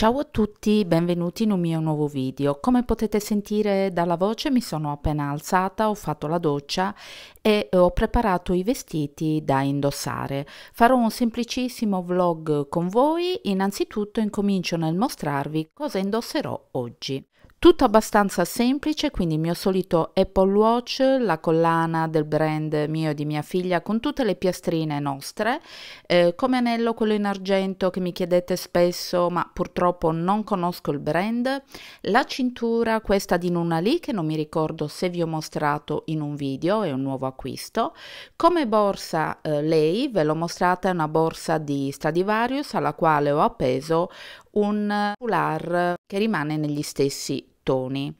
Ciao a tutti, benvenuti in un mio nuovo video. Come potete sentire dalla voce mi sono appena alzata, ho fatto la doccia e ho preparato i vestiti da indossare. Farò un semplicissimo vlog con voi, innanzitutto incomincio nel mostrarvi cosa indosserò oggi. Tutto abbastanza semplice, quindi il mio solito Apple Watch, la collana del brand mio e di mia figlia con tutte le piastrine nostre, eh, come anello quello in argento che mi chiedete spesso ma purtroppo non conosco il brand, la cintura questa di Nuna Lì che non mi ricordo se vi ho mostrato in un video, è un nuovo acquisto, come borsa eh, lei ve l'ho mostrata è una borsa di Stradivarius alla quale ho appeso un foulard che rimane negli stessi bottoni.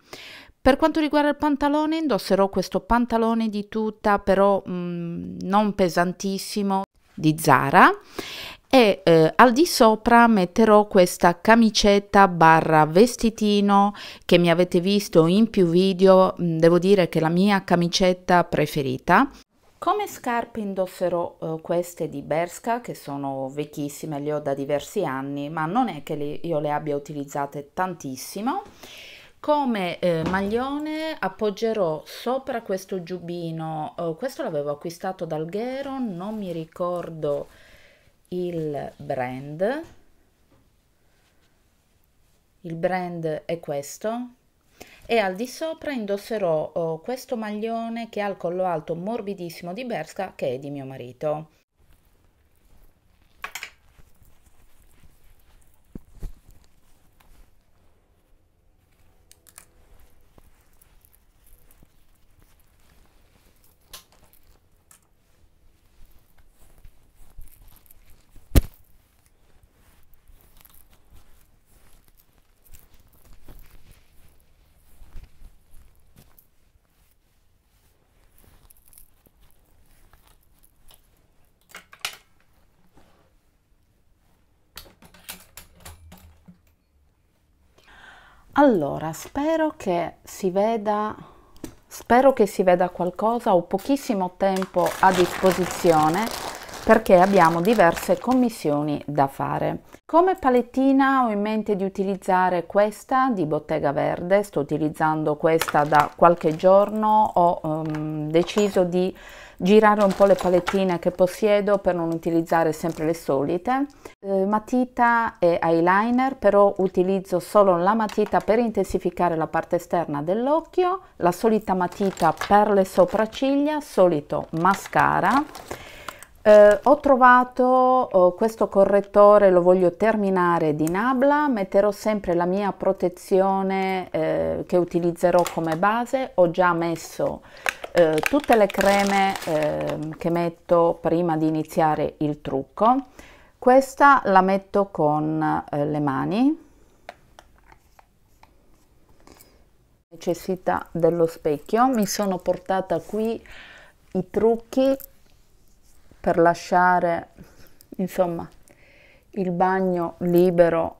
Per quanto riguarda il pantalone, indosserò questo pantalone di tuta, però mh, mm, non pesantissimo, di Zara e eh, al di sopra metterò questa camicetta barra vestitino che mi avete visto in più video, mm, devo dire che è la mia camicetta preferita. Come scarpe indosserò eh, queste di Berska che sono vecchissime, le ho da diversi anni, ma non è che le, io le abbia utilizzate tantissimo. Come eh, maglione appoggerò sopra questo giubbino, eh, questo l'avevo acquistato dal Ghero, non mi ricordo il brand, il brand è questo, e al di sopra indosserò oh, questo maglione che ha il collo alto morbidissimo di Berska che è di mio marito. Allora, spero che si veda spero che si veda qualcosa, ho pochissimo tempo a disposizione perché abbiamo diverse commissioni da fare. Come palettina ho in mente di utilizzare questa di Bottega Verde, sto utilizzando questa da qualche giorno, ho um, deciso di girare un po' le palettine che possiedo per non utilizzare sempre le solite, eh, matita e eyeliner, però utilizzo solo la matita per intensificare la parte esterna dell'occhio, la solita matita per le sopracciglia, solito mascara eh, ho trovato oh, questo correttore, lo voglio terminare di Nabla, metterò sempre la mia protezione eh, che utilizzerò come base, ho già messo eh, tutte le creme ehm, che metto prima di iniziare il trucco, questa la metto con eh, le mani, necessita dello specchio, mi sono portata qui i trucchi per lasciare, insomma, il bagno libero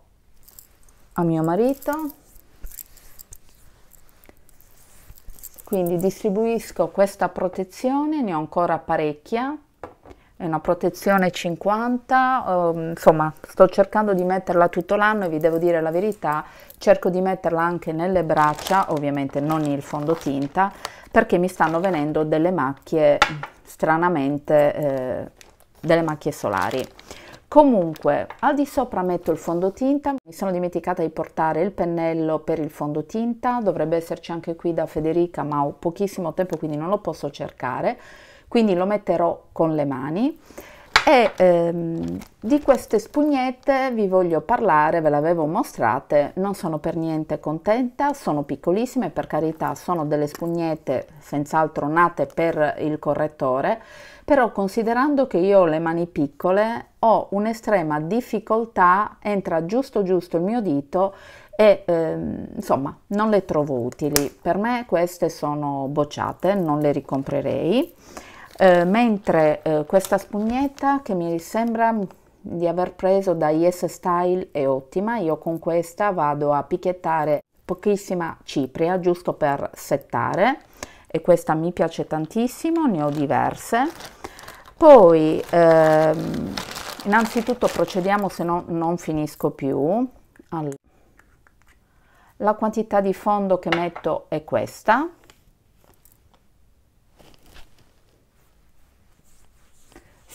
a mio marito. Quindi distribuisco questa protezione, ne ho ancora parecchia, è una protezione 50, eh, insomma sto cercando di metterla tutto l'anno e vi devo dire la verità, cerco di metterla anche nelle braccia, ovviamente non il fondotinta, perché mi stanno venendo delle macchie stranamente eh, delle macchie solari. Comunque, al di sopra metto il fondotinta, mi sono dimenticata di portare il pennello per il fondotinta, dovrebbe esserci anche qui da Federica, ma ho pochissimo tempo quindi non lo posso cercare, quindi lo metterò con le mani. E ehm, di queste spugnette vi voglio parlare, ve le avevo mostrate, non sono per niente contenta, sono piccolissime, per carità sono delle spugnette senz'altro nate per il correttore, però considerando che io ho le mani piccole ho un'estrema difficoltà, entra giusto giusto il mio dito e ehm, insomma non le trovo utili, per me queste sono bocciate, non le ricomprerei. Eh, mentre eh, questa spugnetta che mi sembra di aver preso da Yes Style è ottima, io con questa vado a picchiettare pochissima cipria giusto per settare e questa mi piace tantissimo, ne ho diverse. Poi ehm, innanzitutto procediamo se no non finisco più. Allora, la quantità di fondo che metto è questa,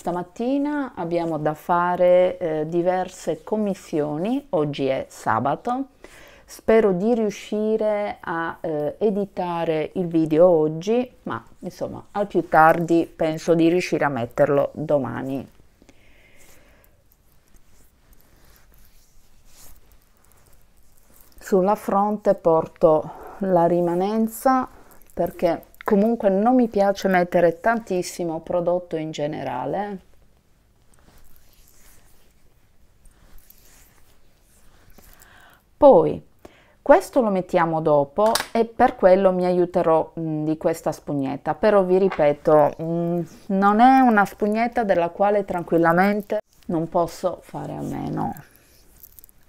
Stamattina abbiamo da fare eh, diverse commissioni, oggi è sabato. Spero di riuscire a eh, editare il video oggi, ma insomma al più tardi penso di riuscire a metterlo domani. Sulla fronte porto la rimanenza perché comunque non mi piace mettere tantissimo prodotto in generale poi questo lo mettiamo dopo e per quello mi aiuterò mh, mm, di questa spugnetta però vi ripeto mh, mm, non è una spugnetta della quale tranquillamente non posso fare a meno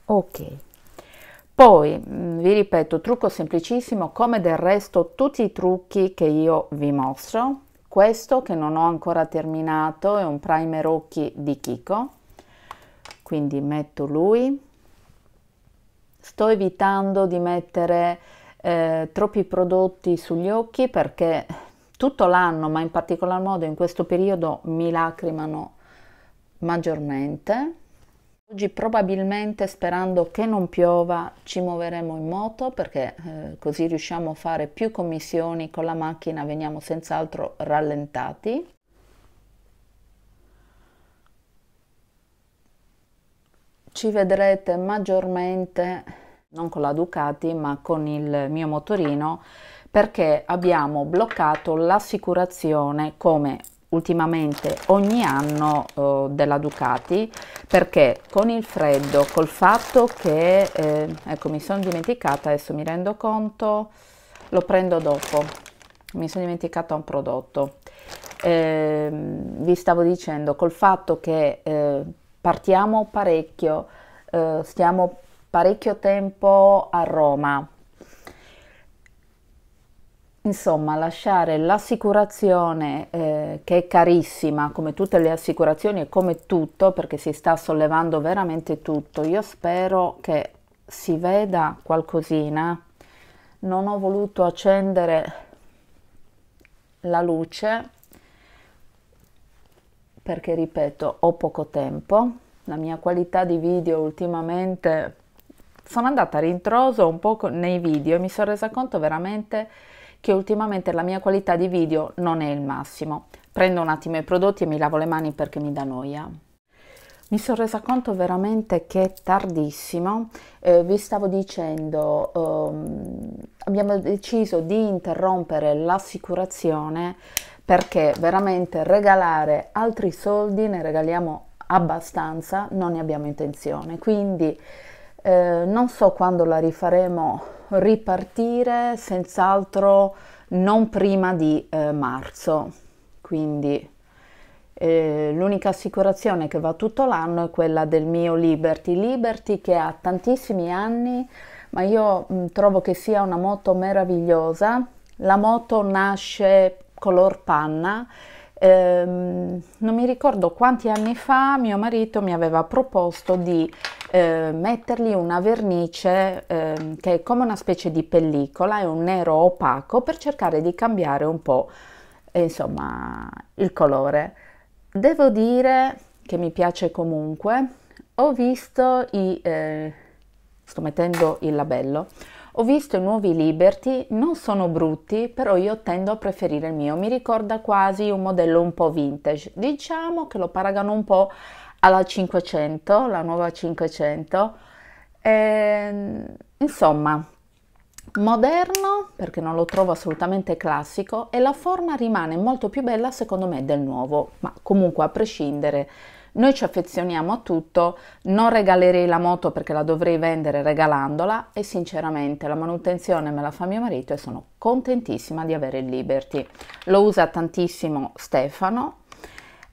ok poi, mm, vi ripeto, trucco semplicissimo come del resto tutti i trucchi che io vi mostro. Questo che non ho ancora terminato è un primer occhi di Kiko, quindi metto lui. Sto evitando di mettere eh, troppi prodotti sugli occhi perché tutto l'anno, ma in particolar modo in questo periodo, mi lacrimano maggiormente Oggi probabilmente sperando che non piova ci muoveremo in moto perché eh, così riusciamo a fare più commissioni con la macchina, veniamo senz'altro rallentati. Ci vedrete maggiormente non con la Ducati ma con il mio motorino perché abbiamo bloccato l'assicurazione come ultimamente ogni anno eh, della Ducati perché con il freddo, col fatto che, eh, ecco mi sono dimenticata, adesso mi rendo conto, lo prendo dopo, mi sono dimenticata un prodotto. Eh, vi stavo dicendo, col fatto che eh, partiamo parecchio, eh, stiamo parecchio tempo a Roma, Insomma, lasciare l'assicurazione eh, che è carissima, come tutte le assicurazioni e come tutto, perché si sta sollevando veramente tutto. Io spero che si veda qualcosina. Non ho voluto accendere la luce perché, ripeto, ho poco tempo. La mia qualità di video ultimamente sono andata a rintroso un po' nei video e mi sono resa conto veramente che ultimamente la mia qualità di video non è il massimo. Prendo un attimo i prodotti e mi lavo le mani perché mi dà noia. Mi sono resa conto veramente che è tardissimo, eh, vi stavo dicendo, ehm, abbiamo deciso di interrompere l'assicurazione perché veramente regalare altri soldi, ne regaliamo abbastanza, non ne abbiamo intenzione. Quindi eh, non so quando la rifaremo ripartire, senz'altro non prima di eh, marzo. Quindi eh, l'unica assicurazione che va tutto l'anno è quella del mio Liberty. Liberty che ha tantissimi anni, ma io mh, mm, trovo che sia una moto meravigliosa. La moto nasce color panna ehm, non mi ricordo quanti anni fa mio marito mi aveva proposto di eh, mettergli una vernice eh, che è come una specie di pellicola, è un nero opaco per cercare di cambiare un po' eh, insomma il colore. Devo dire che mi piace comunque, ho visto i... Eh, sto mettendo il labello, ho visto i nuovi Liberty, non sono brutti, però io tendo a preferire il mio. Mi ricorda quasi un modello un po' vintage. Diciamo che lo paragono un po' alla 500, la nuova 500. E, ehm, insomma, moderno, perché non lo trovo assolutamente classico, e la forma rimane molto più bella secondo me del nuovo, ma comunque a prescindere noi ci affezioniamo a tutto, non regalerei la moto perché la dovrei vendere regalandola e sinceramente la manutenzione me la fa mio marito e sono contentissima di avere il Liberty. Lo usa tantissimo Stefano.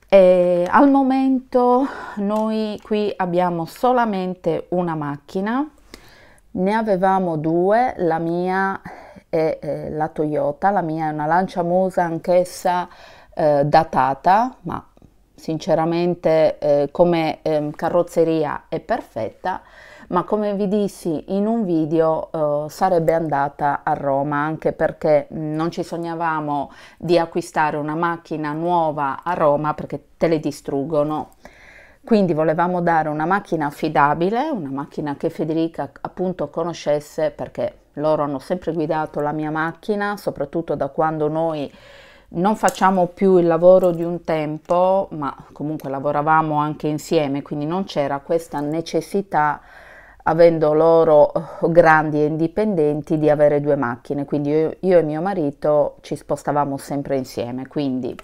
E al momento noi qui abbiamo solamente una macchina, ne avevamo due, la mia è la Toyota, la mia è una Lancia Musa anch'essa eh, datata, ma sinceramente eh, come eh, carrozzeria è perfetta, ma come vi dissi in un video eh, sarebbe andata a Roma anche perché non ci sognavamo di acquistare una macchina nuova a Roma perché te le distruggono. Quindi volevamo dare una macchina affidabile, una macchina che Federica appunto conoscesse perché loro hanno sempre guidato la mia macchina, soprattutto da quando noi non facciamo più il lavoro di un tempo, ma comunque lavoravamo anche insieme, quindi non c'era questa necessità, avendo loro eh, grandi e indipendenti, di avere due macchine. Quindi io, io e mio marito ci spostavamo sempre insieme. Quindi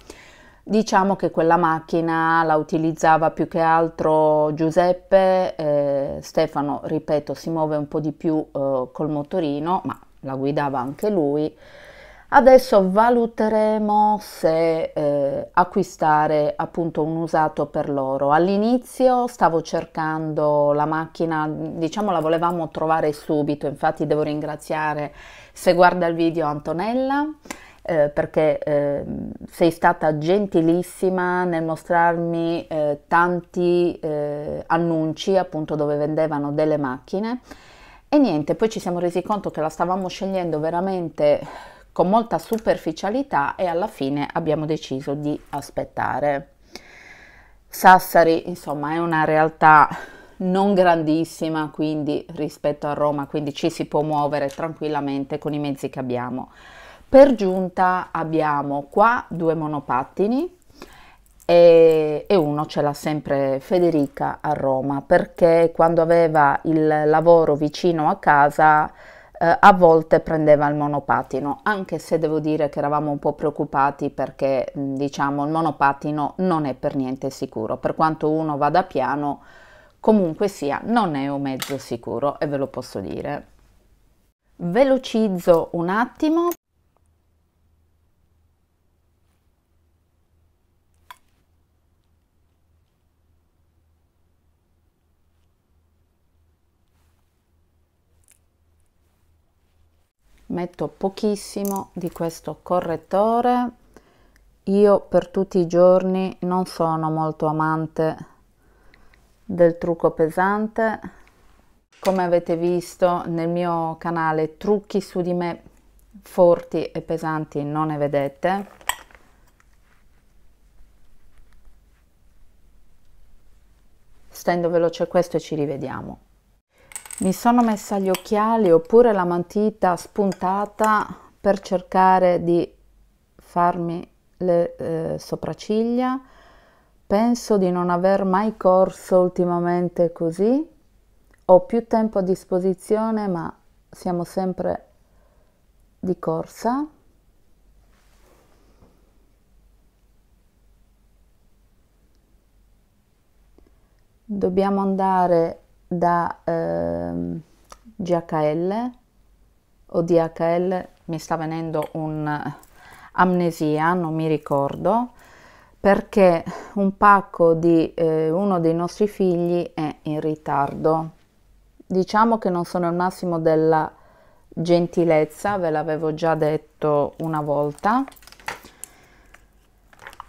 diciamo che quella macchina la utilizzava più che altro Giuseppe, eh, Stefano, ripeto, si muove un po' di più eh, col motorino, ma la guidava anche lui Adesso valuteremo se eh, acquistare appunto un usato per loro. All'inizio stavo cercando la macchina, diciamo la volevamo trovare subito, infatti devo ringraziare se guarda il video Antonella. Eh, perché eh, sei stata gentilissima nel mostrarmi eh, tanti eh, annunci appunto dove vendevano delle macchine e niente, poi ci siamo resi conto che la stavamo scegliendo veramente con molta superficialità e alla fine abbiamo deciso di aspettare. Sassari, insomma, è una realtà non grandissima quindi rispetto a Roma, quindi ci si può muovere tranquillamente con i mezzi che abbiamo. Per giunta abbiamo qua due monopattini e, e uno ce l'ha sempre Federica a Roma perché quando aveva il lavoro vicino a casa eh, a volte prendeva il monopatino, anche se devo dire che eravamo un po' preoccupati perché mm, diciamo il monopatino non è per niente sicuro, per quanto uno vada piano comunque sia non è un mezzo sicuro e ve lo posso dire velocizzo un attimo metto pochissimo di questo correttore io per tutti i giorni non sono molto amante del trucco pesante come avete visto nel mio canale trucchi su di me forti e pesanti non ne vedete stendo veloce questo e ci rivediamo mi sono messa gli occhiali oppure la mantita spuntata per cercare di farmi le eh, sopracciglia penso di non aver mai corso ultimamente così ho più tempo a disposizione ma siamo sempre di corsa dobbiamo andare da eh, GHL o DHL, mi sta venendo un'amnesia, eh, non mi ricordo, perché un pacco di eh, uno dei nostri figli è in ritardo. Diciamo che non sono il massimo della gentilezza, ve l'avevo già detto una volta,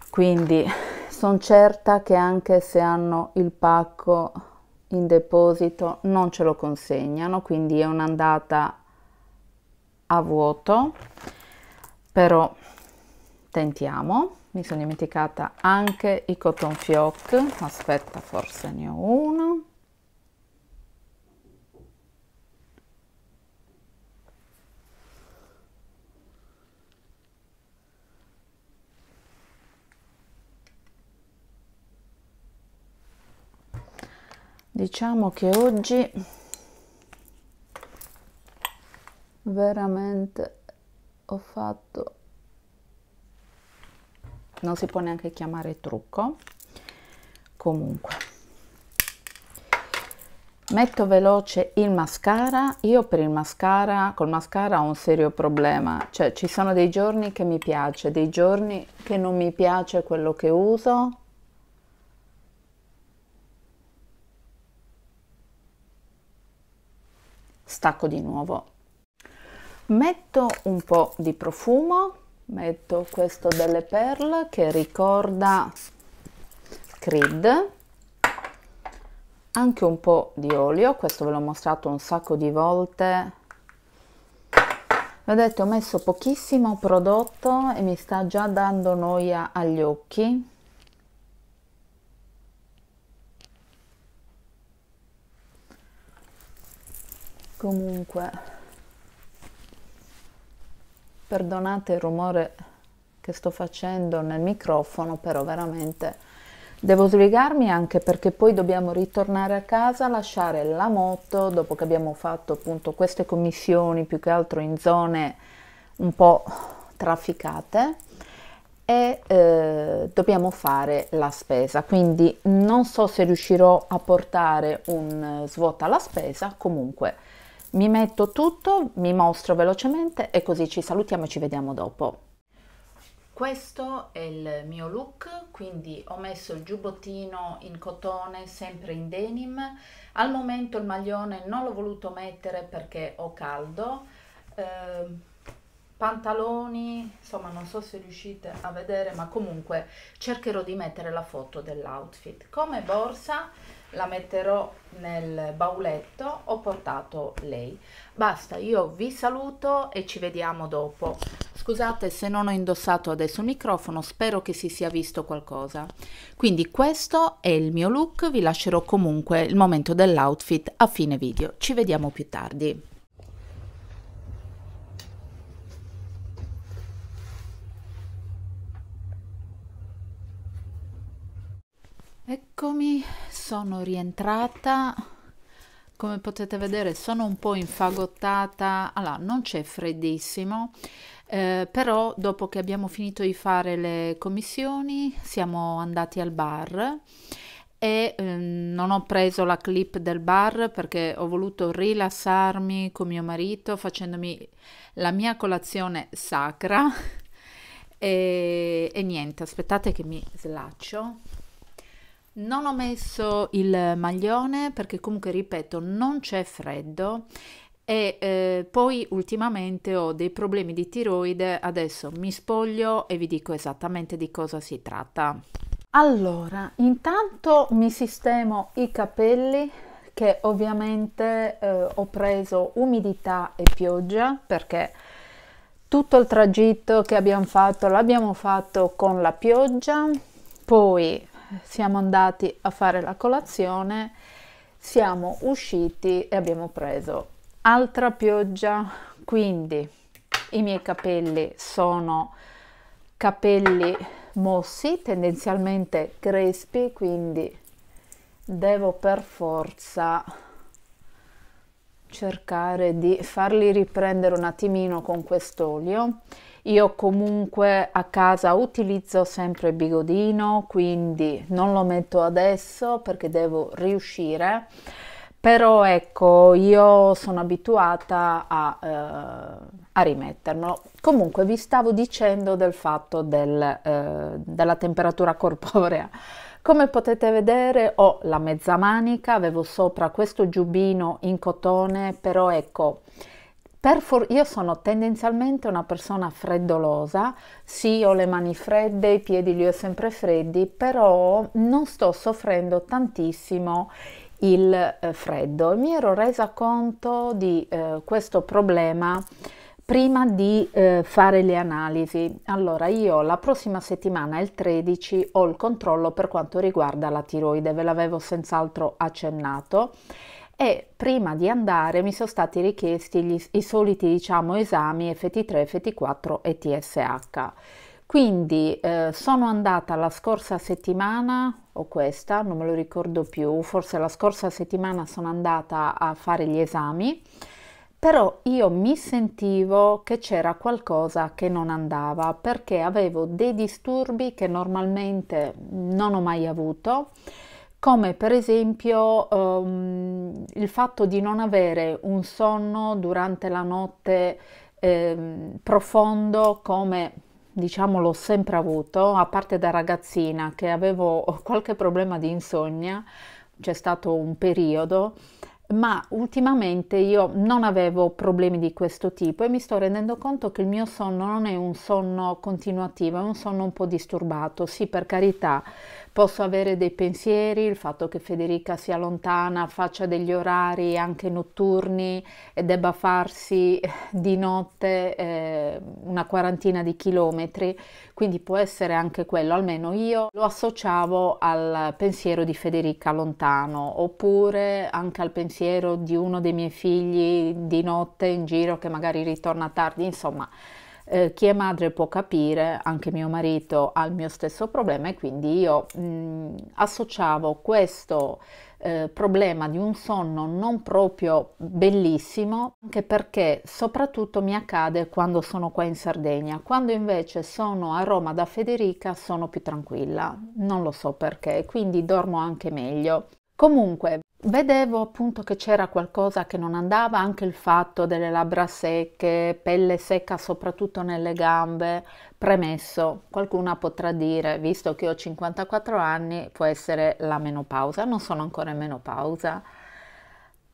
quindi sono certa che anche se hanno il pacco in deposito non ce lo consegnano quindi è un'andata a vuoto però tentiamo mi sono dimenticata anche i cotton fioc aspetta forse ne ho uno diciamo che oggi veramente ho fatto non si può neanche chiamare trucco comunque metto veloce il mascara io per il mascara col mascara ho un serio problema cioè ci sono dei giorni che mi piace dei giorni che non mi piace quello che uso stacco di nuovo metto un po di profumo metto questo delle perle che ricorda creed anche un po di olio questo ve l'ho mostrato un sacco di volte vedete ho messo pochissimo prodotto e mi sta già dando noia agli occhi Comunque, perdonate il rumore che sto facendo nel microfono, però veramente devo sbrigarmi anche perché poi dobbiamo ritornare a casa, lasciare la moto dopo che abbiamo fatto appunto queste commissioni più che altro in zone un po' trafficate e eh, dobbiamo fare la spesa quindi non so se riuscirò a portare un eh, svuota alla spesa comunque mi metto tutto, mi mostro velocemente e così ci salutiamo e ci vediamo dopo. Questo è il mio look, quindi ho messo il giubbottino in cotone, sempre in denim. Al momento il maglione non l'ho voluto mettere perché ho caldo. Eh, pantaloni, insomma non so se riuscite a vedere, ma comunque cercherò di mettere la foto dell'outfit. Come borsa la metterò nel bauletto ho portato lei basta io vi saluto e ci vediamo dopo scusate se non ho indossato adesso il microfono spero che si sia visto qualcosa quindi questo è il mio look vi lascerò comunque il momento dell'outfit a fine video ci vediamo più tardi Eccomi, sono rientrata come potete vedere sono un po' infagottata allora non c'è freddissimo eh, però dopo che abbiamo finito di fare le commissioni siamo andati al bar e eh, non ho preso la clip del bar perché ho voluto rilassarmi con mio marito facendomi la mia colazione sacra e, e niente aspettate che mi slaccio non ho messo il maglione perché comunque, ripeto, non c'è freddo e eh, poi ultimamente ho dei problemi di tiroide, adesso mi spoglio e vi dico esattamente di cosa si tratta. Allora, intanto mi sistemo i capelli che ovviamente eh, ho preso umidità e pioggia perché tutto il tragitto che abbiamo fatto l'abbiamo fatto con la pioggia, poi siamo andati a fare la colazione, siamo usciti e abbiamo preso altra pioggia, quindi i miei capelli sono capelli mossi, tendenzialmente crespi, quindi devo per forza cercare di farli riprendere un attimino con quest'olio io comunque a casa utilizzo sempre bigodino, quindi non lo metto adesso perché devo riuscire. Però ecco, io sono abituata a, eh, a rimettermelo. Comunque vi stavo dicendo del fatto del, eh, della temperatura corporea. Come potete vedere ho la mezza manica, avevo sopra questo giubbino in cotone, però ecco, io sono tendenzialmente una persona freddolosa, sì ho le mani fredde, i piedi li ho sempre freddi, però non sto soffrendo tantissimo il eh, freddo. Mi ero resa conto di eh, questo problema prima di eh, fare le analisi. Allora, io la prossima settimana, il 13, ho il controllo per quanto riguarda la tiroide, ve l'avevo senz'altro accennato e prima di andare mi sono stati richiesti gli, i soliti diciamo, esami FT3, FT4 e TSH. Quindi eh, sono andata la scorsa settimana o questa, non me lo ricordo più, forse la scorsa settimana sono andata a fare gli esami, però io mi sentivo che c'era qualcosa che non andava perché avevo dei disturbi che normalmente non ho mai avuto come per esempio um, il fatto di non avere un sonno durante la notte eh, profondo come diciamo l'ho sempre avuto, a parte da ragazzina che avevo qualche problema di insonnia, c'è stato un periodo, ma ultimamente io non avevo problemi di questo tipo e mi sto rendendo conto che il mio sonno non è un sonno continuativo, è un sonno un po' disturbato, sì per carità, Posso avere dei pensieri, il fatto che Federica sia lontana, faccia degli orari anche notturni e debba farsi eh, di notte eh, una quarantina di chilometri, quindi può essere anche quello, almeno io lo associavo al pensiero di Federica lontano, oppure anche al pensiero di uno dei miei figli di notte in giro che magari ritorna tardi, insomma eh, chi è madre può capire, anche mio marito ha il mio stesso problema e quindi io mh, mm, associavo questo eh, problema di un sonno non proprio bellissimo, anche perché soprattutto mi accade quando sono qua in Sardegna, quando invece sono a Roma da Federica sono più tranquilla, non lo so perché, quindi dormo anche meglio. Comunque, vedevo appunto che c'era qualcosa che non andava, anche il fatto delle labbra secche, pelle secca soprattutto nelle gambe. Premesso, qualcuna potrà dire, visto che ho 54 anni, può essere la menopausa, non sono ancora in menopausa.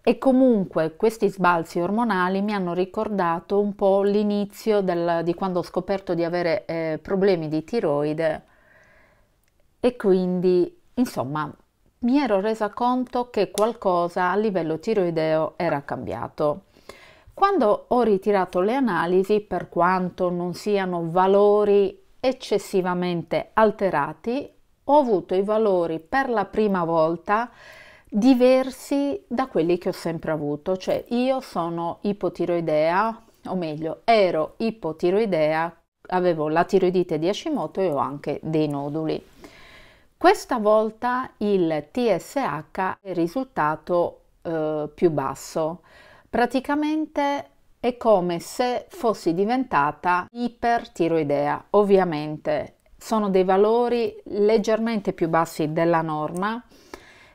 E comunque questi sbalzi ormonali mi hanno ricordato un po' l'inizio del, di quando ho scoperto di avere eh, problemi di tiroide e quindi, insomma, mi ero resa conto che qualcosa a livello tiroideo era cambiato. Quando ho ritirato le analisi, per quanto non siano valori eccessivamente alterati, ho avuto i valori per la prima volta diversi da quelli che ho sempre avuto, cioè io sono ipotiroidea, o meglio, ero ipotiroidea, avevo la tiroidite di Hashimoto e ho anche dei noduli. Questa volta il TSH è risultato eh, più basso, praticamente è come se fossi diventata ipertiroidea, ovviamente sono dei valori leggermente più bassi della norma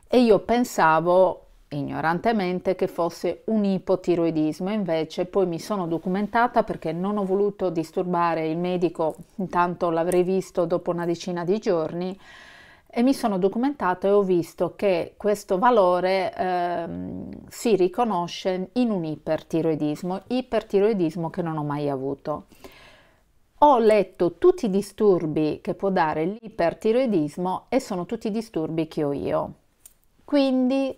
e io pensavo ignorantemente che fosse un ipotiroidismo, invece poi mi sono documentata perché non ho voluto disturbare il medico, intanto l'avrei visto dopo una decina di giorni e mi sono documentato e ho visto che questo valore ehm, si riconosce in un ipertiroidismo, ipertiroidismo che non ho mai avuto. Ho letto tutti i disturbi che può dare l'ipertiroidismo e sono tutti i disturbi che ho io. Quindi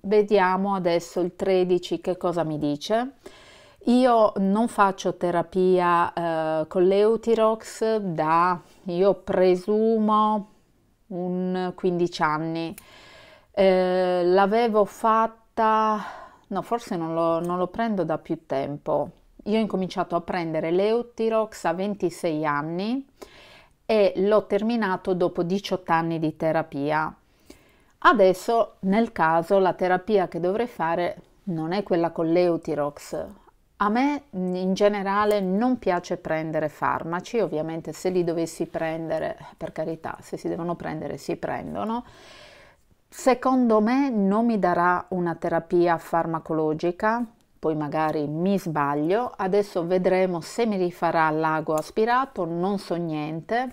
vediamo adesso il 13 che cosa mi dice. Io non faccio terapia eh, con l'Eutirox da, io presumo, un 15 anni. Eh, l'avevo fatta, no forse non lo, non lo prendo da più tempo. Io ho incominciato a prendere l'Eutirox a 26 anni e l'ho terminato dopo 18 anni di terapia. Adesso, nel caso, la terapia che dovrei fare non è quella con l'Eutirox, a me in generale non piace prendere farmaci, ovviamente se li dovessi prendere, per carità, se si devono prendere si prendono. Secondo me non mi darà una terapia farmacologica, poi magari mi sbaglio, adesso vedremo se mi rifarà l'ago aspirato, non so niente.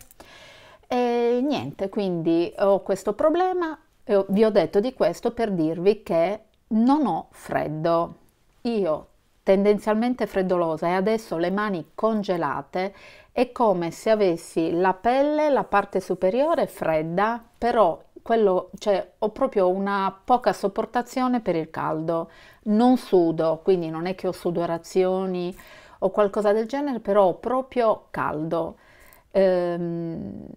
E niente, quindi ho questo problema e vi ho detto di questo per dirvi che non ho freddo. Io tendenzialmente freddolosa e adesso le mani congelate, è come se avessi la pelle, la parte superiore fredda, però quello, cioè, ho proprio una poca sopportazione per il caldo. Non sudo, quindi non è che ho sudorazioni o qualcosa del genere, però ho proprio caldo. Ehm,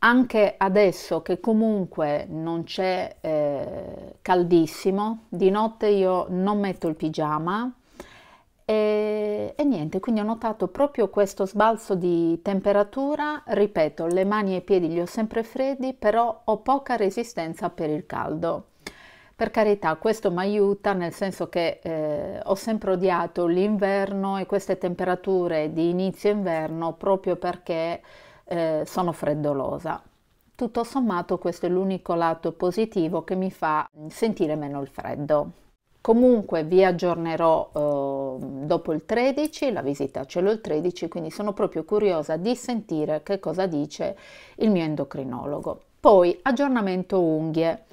anche adesso che comunque non c'è eh, caldissimo, di notte io non metto il pigiama, e, e, niente, quindi ho notato proprio questo sbalzo di temperatura, ripeto, le mani e i piedi li ho sempre freddi, però ho poca resistenza per il caldo. Per carità, questo mi aiuta nel senso che eh, ho sempre odiato l'inverno e queste temperature di inizio inverno proprio perché eh, sono freddolosa. Tutto sommato questo è l'unico lato positivo che mi fa sentire meno il freddo. Comunque vi aggiornerò eh, dopo il 13, la visita ce l'ho il 13, quindi sono proprio curiosa di sentire che cosa dice il mio endocrinologo. Poi aggiornamento unghie.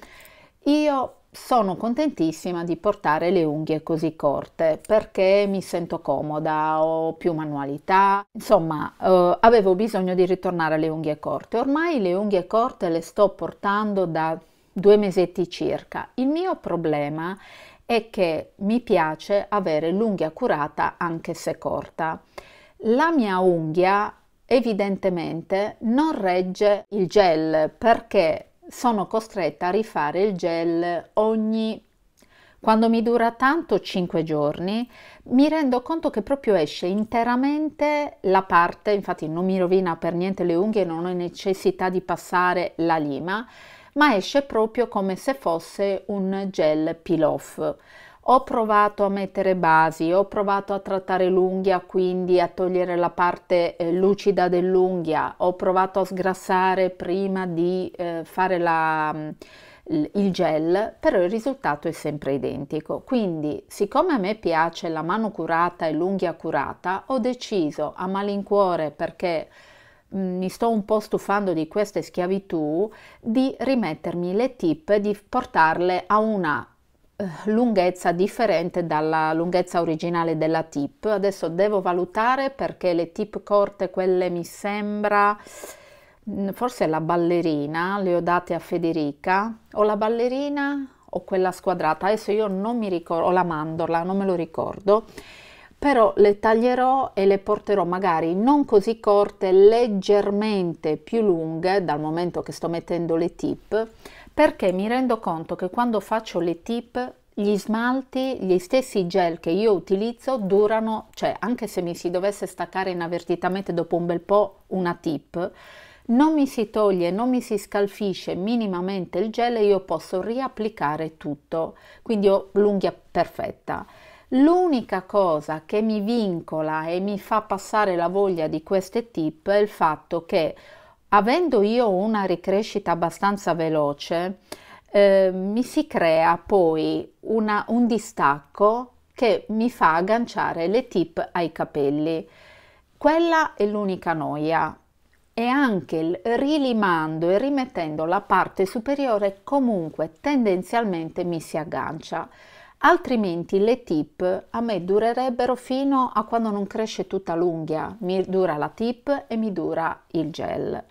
Io sono contentissima di portare le unghie così corte perché mi sento comoda, ho più manualità, insomma eh, avevo bisogno di ritornare alle unghie corte. Ormai le unghie corte le sto portando da due mesetti circa. Il mio problema è è che mi piace avere l'unghia curata anche se corta. La mia unghia evidentemente non regge il gel perché sono costretta a rifare il gel ogni quando mi dura tanto 5 giorni mi rendo conto che proprio esce interamente la parte infatti non mi rovina per niente le unghie non ho necessità di passare la lima ma esce proprio come se fosse un gel peel off. Ho provato a mettere basi, ho provato a trattare l'unghia, quindi a togliere la parte eh, lucida dell'unghia, ho provato a sgrassare prima di eh, fare la mm, il gel, però il risultato è sempre identico. Quindi, siccome a me piace la mano curata e l'unghia curata, ho deciso a malincuore perché Mm, mi sto un po' stufando di queste schiavitù, di rimettermi le tip, e di portarle a una eh, lunghezza differente dalla lunghezza originale della tip. Adesso devo valutare perché le tip corte, quelle mi sembra mm, forse la ballerina, le ho date a Federica, o la ballerina o quella squadrata, adesso io non mi ricordo, o la mandorla, non me lo ricordo però le taglierò e le porterò magari non così corte, leggermente più lunghe dal momento che sto mettendo le tip, perché mi rendo conto che quando faccio le tip gli smalti, gli stessi gel che io utilizzo durano, cioè anche se mi si dovesse staccare inavvertitamente dopo un bel po' una tip, non mi si toglie, non mi si scalfisce minimamente il gel e io posso riapplicare tutto, quindi ho l'unghia perfetta. L'unica cosa che mi vincola e mi fa passare la voglia di queste tip è il fatto che avendo io una ricrescita abbastanza veloce, eh, mi si crea poi una, un distacco che mi fa agganciare le tip ai capelli. Quella è l'unica noia. E anche rilimando e rimettendo la parte superiore comunque tendenzialmente mi si aggancia altrimenti le tip a me durerebbero fino a quando non cresce tutta l'unghia, mi dura la tip e mi dura il gel.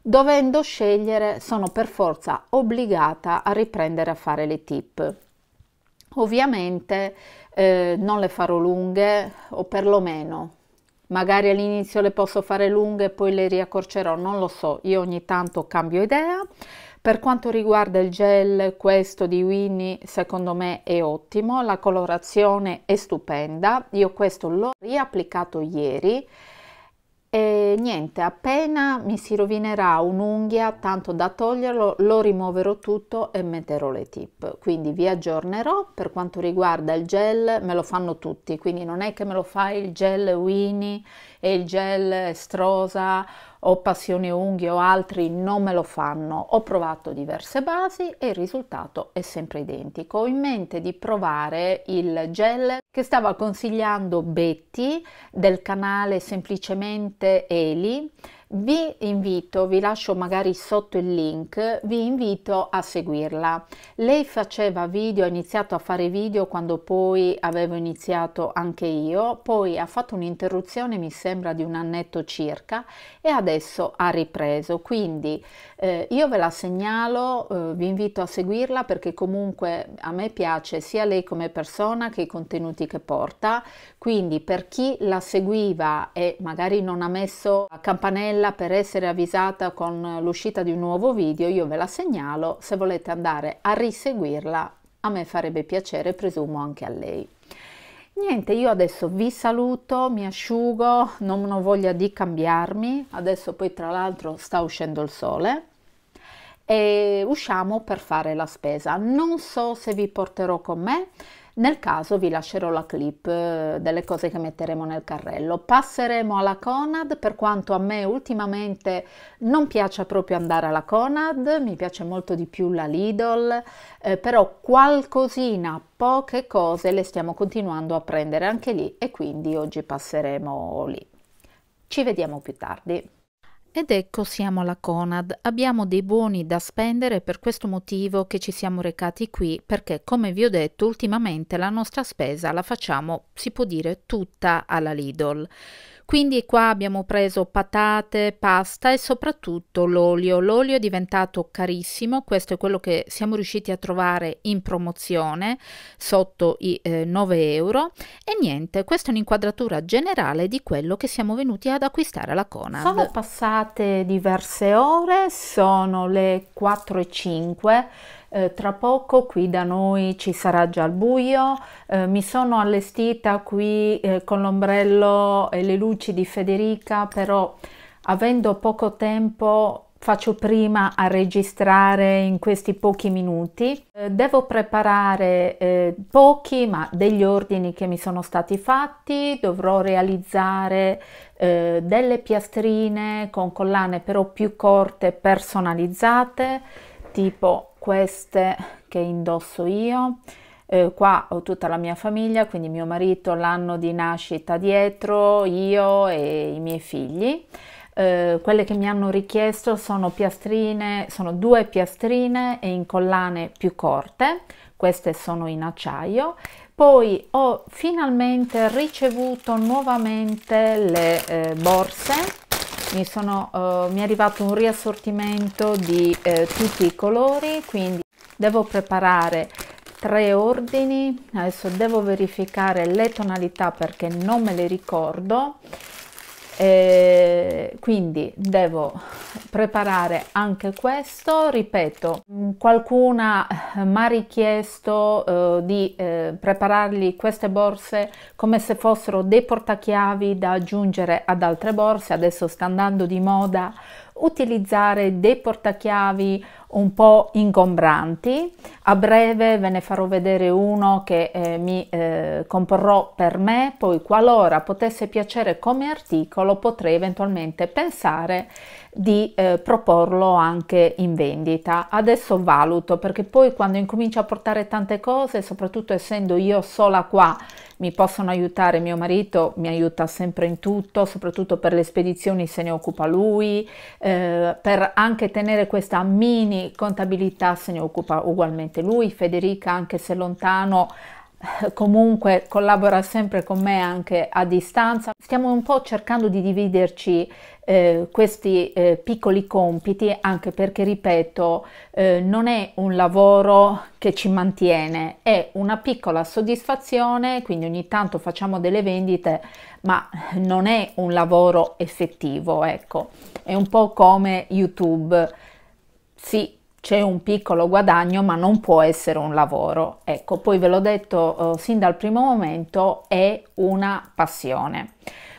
Dovendo scegliere sono per forza obbligata a riprendere a fare le tip. Ovviamente eh, non le farò lunghe o perlomeno magari all'inizio le posso fare lunghe poi le riaccorcerò, non lo so, io ogni tanto cambio idea. Per quanto riguarda il gel, questo di Winnie secondo me è ottimo, la colorazione è stupenda, io questo l'ho riapplicato ieri e niente, appena mi si rovinerà un'unghia, tanto da toglierlo, lo rimuoverò tutto e metterò le tip. Quindi vi aggiornerò. Per quanto riguarda il gel, me lo fanno tutti, quindi non è che me lo fa il gel Winnie, e il gel Estrosa o Passione Unghie o altri non me lo fanno. Ho provato diverse basi e il risultato è sempre identico. Ho in mente di provare il gel che stava consigliando Betty del canale Semplicemente Eli vi invito, vi lascio magari sotto il link, vi invito a seguirla. Lei faceva video, ha iniziato a fare video quando poi avevo iniziato anche io, poi ha fatto un'interruzione mi sembra di un annetto circa e adesso ha ripreso. Quindi eh, io ve la segnalo, eh, vi invito a seguirla perché comunque a me piace sia lei come persona che i contenuti che porta. Quindi per chi la seguiva e magari non ha messo campanella campanella per essere avvisata con l'uscita di un nuovo video, io ve la segnalo, se volete andare a riseguirla a me farebbe piacere, presumo anche a lei. Niente, io adesso vi saluto, mi asciugo, non ho voglia di cambiarmi, adesso poi tra l'altro sta uscendo il sole e usciamo per fare la spesa. Non so se vi porterò con me, nel caso vi lascerò la clip eh, delle cose che metteremo nel carrello. Passeremo alla Conad, per quanto a me ultimamente non piace proprio andare alla Conad, mi piace molto di più la Lidl, eh, però qualcosina, poche cose le stiamo continuando a prendere anche lì e quindi oggi passeremo lì. Ci vediamo più tardi. Ed ecco siamo alla Conad, abbiamo dei buoni da spendere per questo motivo che ci siamo recati qui perché come vi ho detto ultimamente la nostra spesa la facciamo si può dire tutta alla Lidl. Quindi qua abbiamo preso patate, pasta e soprattutto l'olio. L'olio è diventato carissimo, questo è quello che siamo riusciti a trovare in promozione sotto i eh, 9 euro. E niente, questa è un'inquadratura generale di quello che siamo venuti ad acquistare alla Conad. Sono passate diverse ore, sono le 4 e 5 eh, tra poco qui da noi ci sarà già il buio, eh, mi sono allestita qui eh, con l'ombrello e le luci di Federica, però avendo poco tempo faccio prima a registrare in questi pochi minuti. Eh, devo preparare eh, pochi ma degli ordini che mi sono stati fatti, dovrò realizzare eh, delle piastrine con collane però più corte personalizzate, tipo queste che indosso io. Eh, qua ho tutta la mia famiglia, quindi mio marito, l'anno di nascita dietro, io e i miei figli. Eh, quelle che mi hanno richiesto sono piastrine, sono due piastrine e in collane più corte, queste sono in acciaio. Poi ho finalmente ricevuto nuovamente le eh, borse mi, sono, uh, mi è arrivato un riassortimento di eh, tutti i colori quindi devo preparare tre ordini adesso devo verificare le tonalità perché non me le ricordo eh, quindi devo preparare anche questo ripeto qualcuna mi ha richiesto eh, di eh, preparargli queste borse come se fossero dei portachiavi da aggiungere ad altre borse adesso sta andando di moda utilizzare dei portachiavi un po' ingombranti. A breve ve ne farò vedere uno che eh, mi eh, comporrò per me, poi qualora potesse piacere come articolo potrei eventualmente pensare di eh, proporlo anche in vendita. Adesso valuto perché poi quando incomincio a portare tante cose, soprattutto essendo io sola qua, mi possono aiutare mio marito, mi aiuta sempre in tutto, soprattutto per le spedizioni se ne occupa lui, eh, per anche tenere questa mini contabilità se ne occupa ugualmente lui, Federica anche se lontano comunque collabora sempre con me anche a distanza. Stiamo un po' cercando di dividerci eh, questi eh, piccoli compiti anche perché, ripeto, eh, non è un lavoro che ci mantiene, è una piccola soddisfazione, quindi ogni tanto facciamo delle vendite, ma non è un lavoro effettivo, ecco. È un po' come YouTube. Sì, c'è un piccolo guadagno ma non può essere un lavoro. Ecco, poi ve l'ho detto eh, sin dal primo momento, è una passione.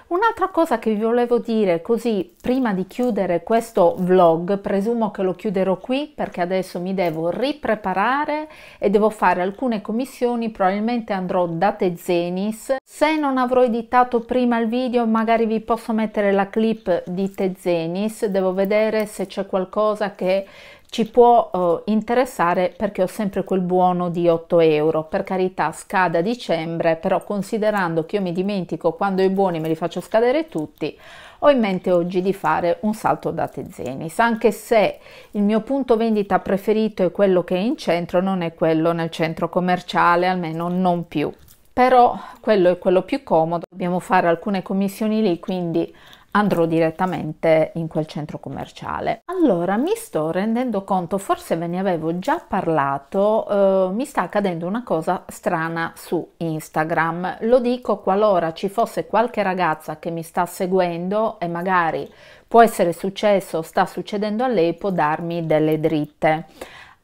Un'altra cosa che vi volevo dire così prima di chiudere questo vlog, presumo che lo chiuderò qui perché adesso mi devo ripreparare e devo fare alcune commissioni, probabilmente andrò da Tezenis. Se non avrò editato prima il video magari vi posso mettere la clip di Tezenis, devo vedere se c'è qualcosa che ci può eh, interessare perché ho sempre quel buono di 8 euro. Per carità, scada dicembre, però considerando che io mi dimentico quando i buoni me li faccio scadere tutti, ho in mente oggi di fare un salto da Tezenis, anche se il mio punto vendita preferito è quello che è in centro, non è quello nel centro commerciale, almeno non più. Però quello è quello più comodo, dobbiamo fare alcune commissioni lì, quindi andrò direttamente in quel centro commerciale. Allora mi sto rendendo conto, forse ve ne avevo già parlato, eh, mi sta accadendo una cosa strana su Instagram. Lo dico qualora ci fosse qualche ragazza che mi sta seguendo e magari può essere successo, sta succedendo a lei, può darmi delle dritte.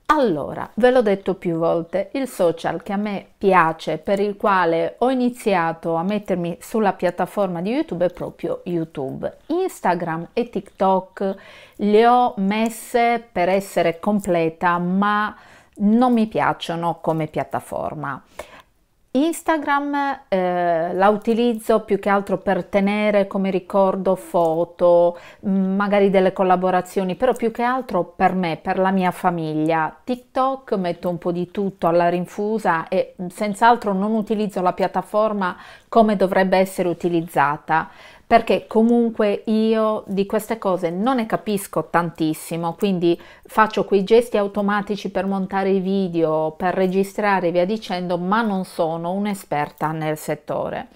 Allora, ve l'ho detto più volte, il social che a me piace, per il quale ho iniziato a mettermi sulla piattaforma di YouTube è proprio YouTube. Instagram e TikTok le ho messe per essere completa, ma non mi piacciono come piattaforma. Instagram eh, la utilizzo più che altro per tenere come ricordo foto, mm, magari delle collaborazioni, però più che altro per me, per la mia famiglia. TikTok metto un po' di tutto alla rinfusa e mm, senz'altro non utilizzo la piattaforma come dovrebbe essere utilizzata perché comunque io di queste cose non ne capisco tantissimo, quindi faccio quei gesti automatici per montare i video, per registrare e via dicendo, ma non sono un'esperta nel settore.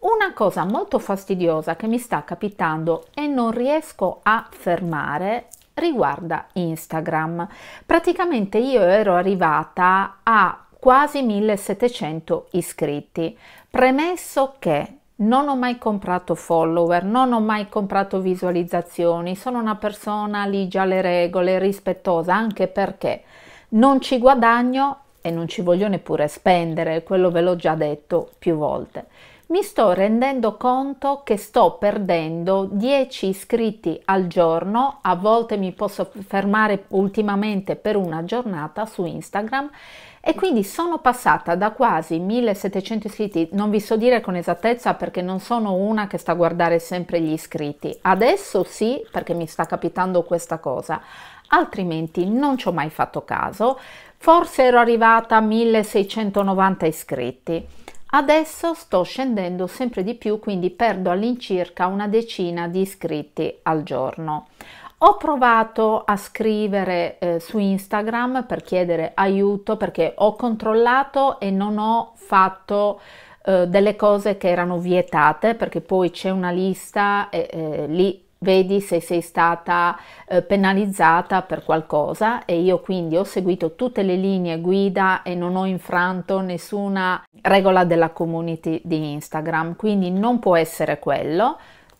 Una cosa molto fastidiosa che mi sta capitando e non riesco a fermare riguarda Instagram. Praticamente io ero arrivata a quasi 1700 iscritti. Premesso che non ho mai comprato follower, non ho mai comprato visualizzazioni, sono una persona ligia alle regole, rispettosa, anche perché non ci guadagno e non ci voglio neppure spendere, quello ve l'ho già detto più volte. Mi sto rendendo conto che sto perdendo 10 iscritti al giorno, a volte mi posso fermare ultimamente per una giornata su Instagram e quindi sono passata da quasi 1700 iscritti, non vi so dire con esattezza perché non sono una che sta a guardare sempre gli iscritti, adesso sì perché mi sta capitando questa cosa, altrimenti non ci ho mai fatto caso, forse ero arrivata a 1690 iscritti. Adesso sto scendendo sempre di più, quindi perdo all'incirca una decina di iscritti al giorno. Ho provato a scrivere eh, su Instagram per chiedere aiuto perché ho controllato e non ho fatto eh, delle cose che erano vietate perché poi c'è una lista e eh, lì vedi se sei stata eh, penalizzata per qualcosa e io quindi ho seguito tutte le linee guida e non ho infranto nessuna regola della community di Instagram, quindi non può essere quello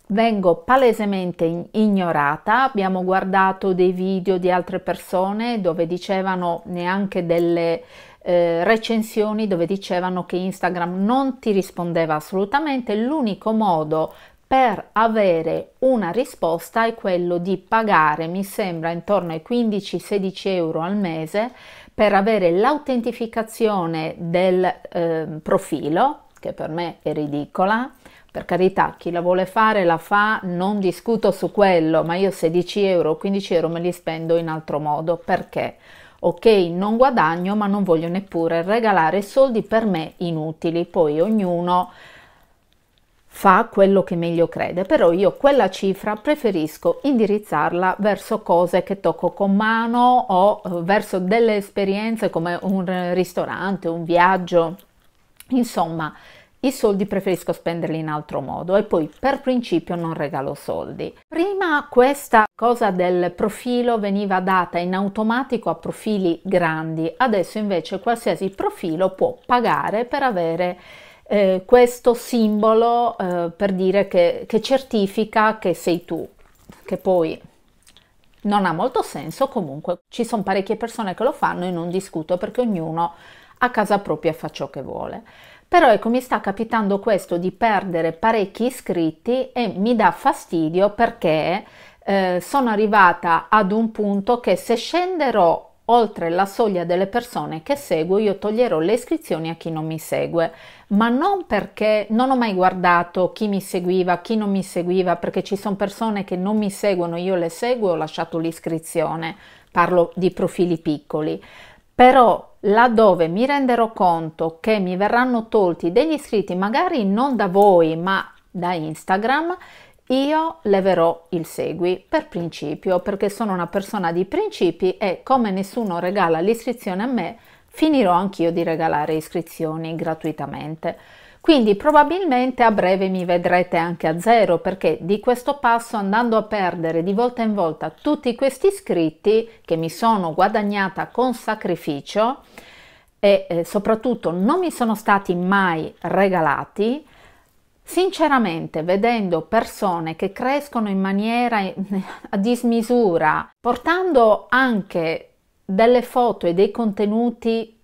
vengo palesemente ignorata. Abbiamo guardato dei video di altre persone dove dicevano neanche delle eh, recensioni dove dicevano che Instagram non ti rispondeva assolutamente. L'unico modo per avere una risposta è quello di pagare, mi sembra, intorno ai 15-16 euro al mese per avere l'autentificazione del eh, profilo, che per me è ridicola per carità, chi la vuole fare la fa, non discuto su quello, ma io 16 euro, 15 euro me li spendo in altro modo perché? ok, non guadagno, ma non voglio neppure regalare soldi per me inutili, poi ognuno fa quello che meglio crede, però io quella cifra preferisco indirizzarla verso cose che tocco con mano o eh, verso delle esperienze come un ristorante, un viaggio, insomma i soldi preferisco spenderli in altro modo e poi per principio non regalo soldi. Prima questa cosa del profilo veniva data in automatico a profili grandi, adesso invece qualsiasi profilo può pagare per avere eh, questo simbolo eh, per dire che, che certifica che sei tu, che poi non ha molto senso, comunque ci sono parecchie persone che lo fanno e non discuto perché ognuno a casa propria fa ciò che vuole. Però ecco, mi sta capitando questo di perdere parecchi iscritti e mi dà fastidio perché eh, sono arrivata ad un punto che se scenderò oltre la soglia delle persone che seguo, io toglierò le iscrizioni a chi non mi segue, ma non perché non ho mai guardato chi mi seguiva, chi non mi seguiva, perché ci sono persone che non mi seguono, io le seguo e ho lasciato l'iscrizione, parlo di profili piccoli, però laddove mi renderò conto che mi verranno tolti degli iscritti, magari non da voi ma da Instagram, io leverò il segui per principio perché sono una persona di principi e come nessuno regala l'iscrizione a me, finirò anch'io di regalare iscrizioni gratuitamente. Quindi probabilmente a breve mi vedrete anche a zero perché di questo passo andando a perdere di volta in volta tutti questi iscritti che mi sono guadagnata con sacrificio e eh, soprattutto non mi sono stati mai regalati, Sinceramente, vedendo persone che crescono in maniera eh, a dismisura, portando anche delle foto e dei contenuti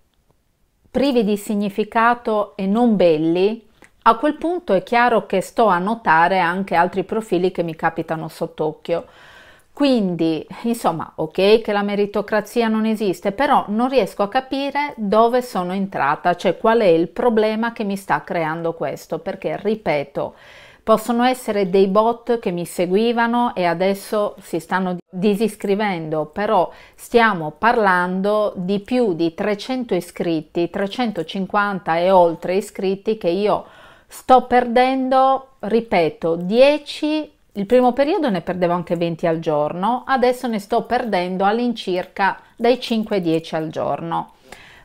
privi di significato e non belli, a quel punto è chiaro che sto a notare anche altri profili che mi capitano sott'occhio. Quindi, insomma, ok che la meritocrazia non esiste, però non riesco a capire dove sono entrata, cioè qual è il problema che mi sta creando questo, perché, ripeto, Possono essere dei bot che mi seguivano e adesso si stanno disiscrivendo, però stiamo parlando di più di 300 iscritti, 350 e oltre iscritti che io sto perdendo, ripeto, 10 il primo periodo ne perdevo anche 20 al giorno, adesso ne sto perdendo all'incirca dai 5 ai 10 al giorno.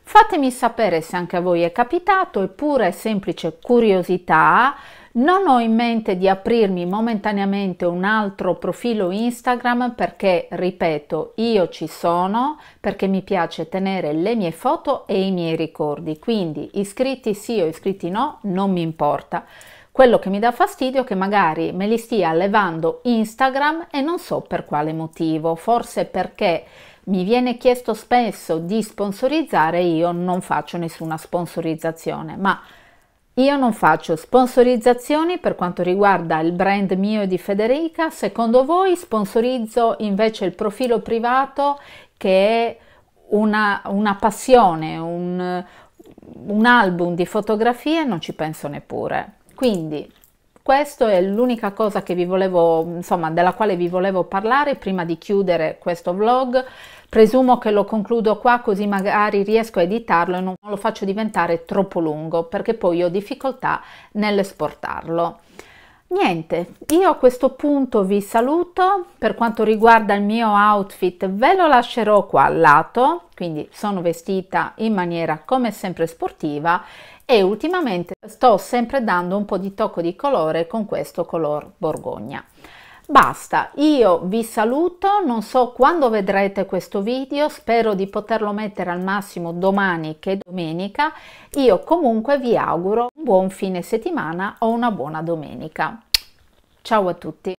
Fatemi sapere se anche a voi è capitato, eppure semplice curiosità, non ho in mente di aprirmi momentaneamente un altro profilo Instagram perché, ripeto, io ci sono perché mi piace tenere le mie foto e i miei ricordi, quindi iscritti sì o iscritti no, non mi importa. Quello che mi dà fastidio è che magari me li stia levando Instagram e non so per quale motivo, forse perché mi viene chiesto spesso di sponsorizzare, io non faccio nessuna sponsorizzazione, ma io non faccio sponsorizzazioni per quanto riguarda il brand mio e di Federica, secondo voi sponsorizzo invece il profilo privato che è una, una passione, un, un album di fotografie, non ci penso neppure. Quindi questo è l'unica cosa che vi volevo, insomma, della quale vi volevo parlare prima di chiudere questo vlog. Presumo che lo concludo qua così magari riesco a editarlo e non lo faccio diventare troppo lungo perché poi ho difficoltà nell'esportarlo. Niente, io a questo punto vi saluto, per quanto riguarda il mio outfit ve lo lascerò qua al lato, quindi sono vestita in maniera come sempre sportiva e ultimamente sto sempre dando un po' di tocco di colore con questo color borgogna. Basta, io vi saluto, non so quando vedrete questo video, spero di poterlo mettere al massimo domani che domenica, io comunque vi auguro un buon fine settimana o una buona domenica. Ciao a tutti!